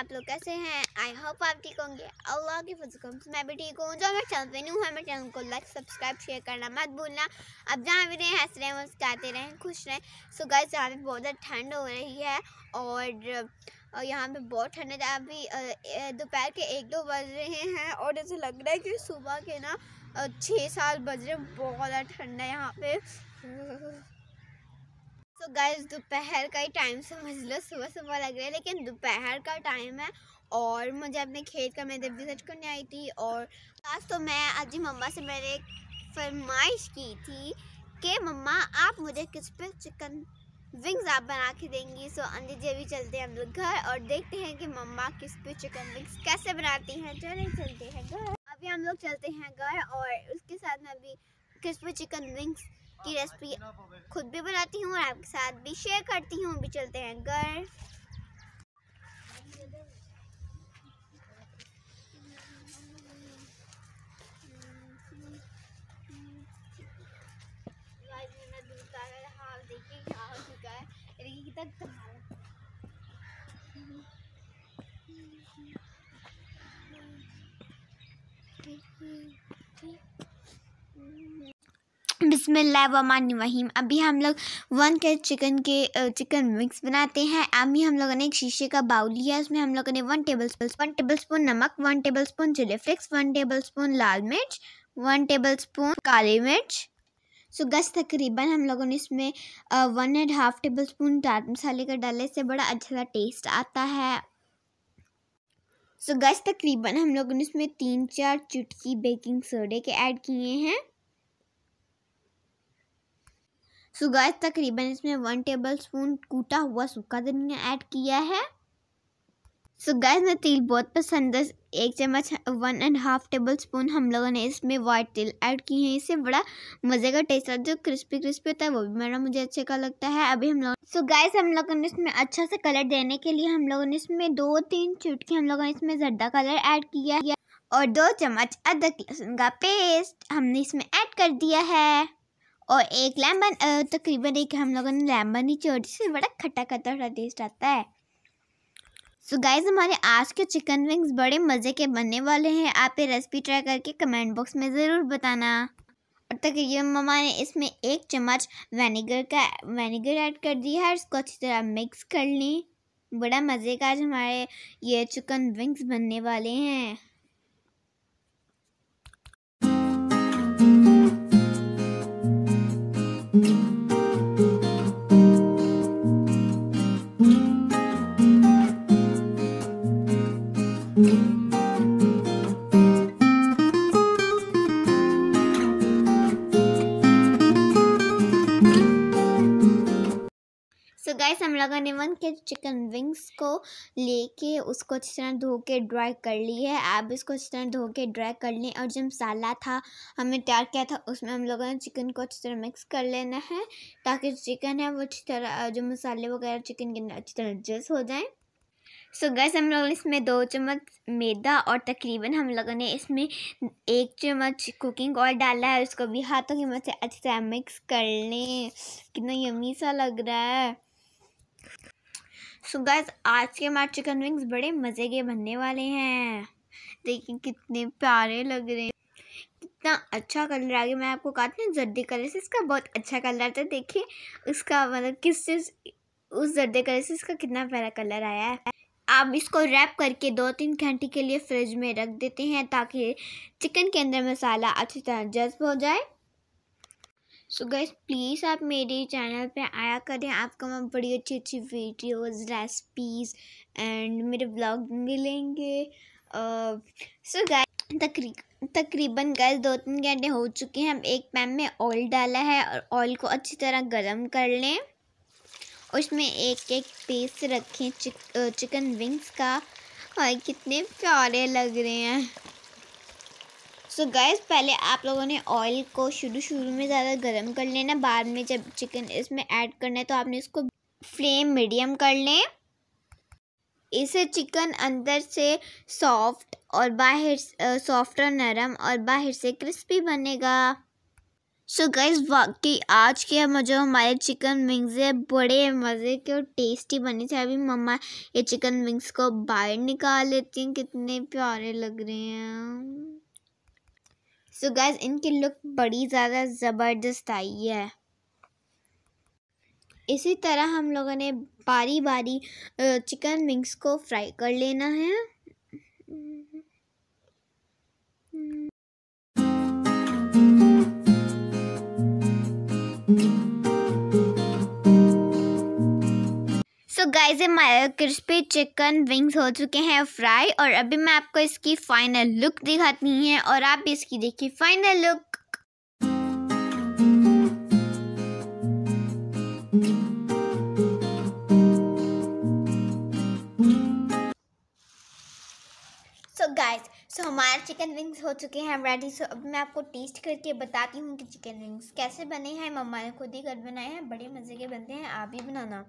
आप लोग कैसे हैं आई होप आप ठीक होंगे अल्लाह के से मैं भी ठीक हूँ जो मेरे चैनल पे न्यू है मेरे चैनल को लाइक सब्सक्राइब शेयर करना मत भूलना अब जहाँ भी रहें हंस रहें मुस्कते रहें खुश रहें सो गैस यहाँ पे बहुत ठंड हो रही है और यहाँ पे बहुत ठंड है अभी दोपहर के एक दो बज रहे हैं और ऐसे लग रहा है कि सुबह के ना छः साल बज रहे बहुत ज़्यादा ठंड है यहाँ पर सो so दोपहर का ही टाइम समझ लो सुबह सुबह लग रहा है लेकिन दोपहर का टाइम है और मुझे अपने खेत का मैं जब विजिट करने आई थी और आज तो मैं आज ही मम्मा से मैंने फरमाइश की थी कि मम्मा आप मुझे किस पे चिकन विंग्स आप बना के देंगी सो अंजी जी अभी चलते हैं हम लोग घर और देखते हैं कि मम्मा किस पे चिकन विंग्स कैसे बनाती हैं चले चलते हैं घर अभी हम लोग चलते हैं घर और उसके साथ में अभी क्रिस्पी चिकन विंग्स की रेसिपी खुद भी बनाती हूँ और आपके साथ भी शेयर करती हूँ भी चलते हैं घर तक वहीम अभी हम लोग वन के चिकन के चिकन मिक्स बनाते हैं अभी हम लोगों ने एक शीशे का बाउल लिया उसमें हम लोगों ने one tablespoon one tablespoon नमक one tablespoon chilli flakes one tablespoon लाल मिर्च वन टेबल स्पून काली मिर्च सो गस तकरीबन हम लोगों ने इसमें one and half tablespoon chaat मसाले का डालने से बड़ा अच्छा सा टेस्ट आता है सो गस तकरीबन हम लोगों ने इसमें तीन चार चुटकी बेकिंग सोडे के ऐड किए हैं सो गाइस तकरीबन इसमें वन टेबल स्पून कूटा हुआ सूखा धनिया ऐड किया है सो में गाइस मैं तिल बहुत पसंद है एक चम्मच one and half tablespoon हम लोगों ने इसमें वाइट तिल ऐड किए हैं इससे बड़ा मज़े का टेस्ट आता है जो क्रिस्पी क्रिस्पी होता है वो भी मेरा मुझे अच्छे का लगता है अभी हम लोग सो गाइस हम लोगों ने इसमें अच्छा सा कलर देने के लिए हम लोगों ने इसमें दो तीन चुटकी हम लोगों ने इसमें जर्दा कलर ऐड किया और दो चम्मच अदरक लहसुन का पेस्ट हमने इसमें ऐड कर दिया है और एक लेमन तकरीबन एक हम लोगों ने लेमन ही छोड़ी से बड़ा खट्टा खट्टा सा टेस्ट आता है सो so गाइज हमारे आज के चिकन विंग्स बड़े मज़े के बनने वाले हैं आप ये रेसिपी ट्राई करके कमेंट बॉक्स में ज़रूर बताना और तकरीबन ममा ने इसमें एक चम्मच वेनेगर का वेनेगर ऐड कर दिया है इसको अच्छी तरह मिक्स कर ली बड़ा मज़े का आज हमारे ये चिकन विंग्स बनने वाले हैं Mm-hmm. गाइस हम लोगों ने वन के चिकन विंग्स को लेके उसको अच्छी तरह धो के ड्राई कर ली है आप इसको अच्छी तरह धो के ड्राई कर लें और जो मसाला था हमने तैयार किया था उसमें हम लोगों ने चिकन को अच्छी तरह मिक्स कर लेना है ताकि चिकन है वो अच्छी तरह जो मसाले वगैरह चिकन के अंदर अच्छी तरह एडजस्ट हो जाएँ सो so गैस हम लोगों ने इसमें दो चम्मच मैदा और तकरीबन हम लोगों ने इसमें एक चम्मच कुकिंग ऑयल डाला है उसको भी हाथों की मदद से अच्छी तरह मिक्स कर लें कितना यमी सा लग रहा है सो so गैस आज के हमारे चिकन विंग्स बड़े मज़े के बनने वाले हैं देखिए कितने प्यारे लग रहे हैं कितना अच्छा कलर आ गया मैं आपको कहा था जर्दी कलर से इसका बहुत अच्छा कलर आता है देखिए उसका मतलब किस चीज़ उस जर्दे कलर से इसका कितना प्यारा कलर आया है आप इसको रैप करके दो तीन घंटे के लिए फ्रिज में रख देते हैं ताकि चिकन के अंदर मसाला अच्छी तरह जज्ब हो जाए सो गैस प्लीज़ आप मेरे चैनल पे आया करें आपको मैं बड़ी अच्छी अच्छी वीडियोस रेसिपीज एंड मेरे ब्लॉग मिलेंगे सो गैस तकरी तकरीबन गैस दो तीन घंटे हो चुके हैं अब एक पैन में ऑयल डाला है और ऑयल को अच्छी तरह गर्म कर लें उसमें एक एक पीस रखें चिक, चिकन विंग्स का और कितने प्यारे लग रहे हैं सो so गैस पहले आप लोगों ने ऑयल को शुरू शुरू में ज़्यादा गर्म कर लेना बाद में जब चिकन इसमें ऐड करना है तो आपने इसको फ्लेम मीडियम कर लें इसे चिकन अंदर से सॉफ्ट और बाहर सॉफ्ट और नरम और बाहर से क्रिस्पी बनेगा सो so गैस वाकई आज के हम जो हमारे चिकन विंग्स है बड़े मज़े के और टेस्टी बने थे अभी मम्मा ये चिकन विंग्स को बाहर निकाल लेती हैं कितने प्यारे लग रहे हैं सो गैस इनकी लुक बड़ी ज़्यादा ज़बरदस्त आई है इसी तरह हम लोगों ने बारी बारी चिकन विंग्स को फ्राई कर लेना है गाइस ये माय क्रिस्पी चिकन विंग्स हो चुके हैं फ्राई और अभी मैं आपको इसकी फाइनल लुक दिखाती है और आप भी इसकी देखिए final look so guys so हमारे चिकन विंग्स हो चुके हैं रेडी सो so, अब मैं आपको टेस्ट करके बताती हूँ कि चिकन विंग्स कैसे बने हैं मम्मा ने खुद ही घर बनाए हैं बड़े मज़े के बनते हैं आप ही बनाना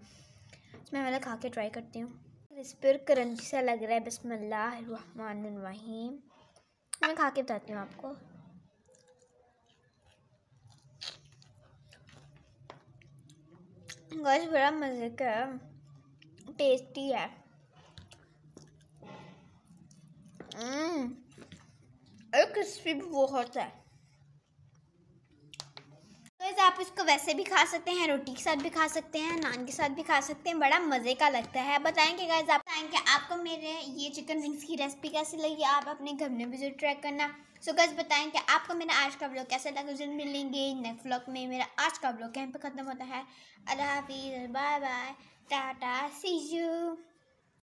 इसमें मैं खा के ट्राई करती हूँ रिस्पर करंची सा लग रहा है बसमिल्लाम मैं खा के बताती हूँ आपको गश बड़ा मज़े का टेस्टी है और हम्म, क्रिस्पी भी बहुत है दोस्तों आप इसको वैसे भी खा सकते हैं रोटी के साथ भी खा सकते हैं नान के साथ भी खा सकते हैं बड़ा मज़े का लगता है बताएंगे गाइज आप बताएंगे आपको मेरे ये चिकन विंग्स की रेसिपी कैसी लगी आप अपने घर में भी जरूर ट्राई करना सो गज बताएं कि आपको मेरा आज का ब्लॉग कैसा लगा उस मिलेंगे नेक्स्ट ब्लॉग में मेरा आज का ब्लॉग कहीं पर ख़त्म होता है अल्लाह हाफिज़ bye bye tata see you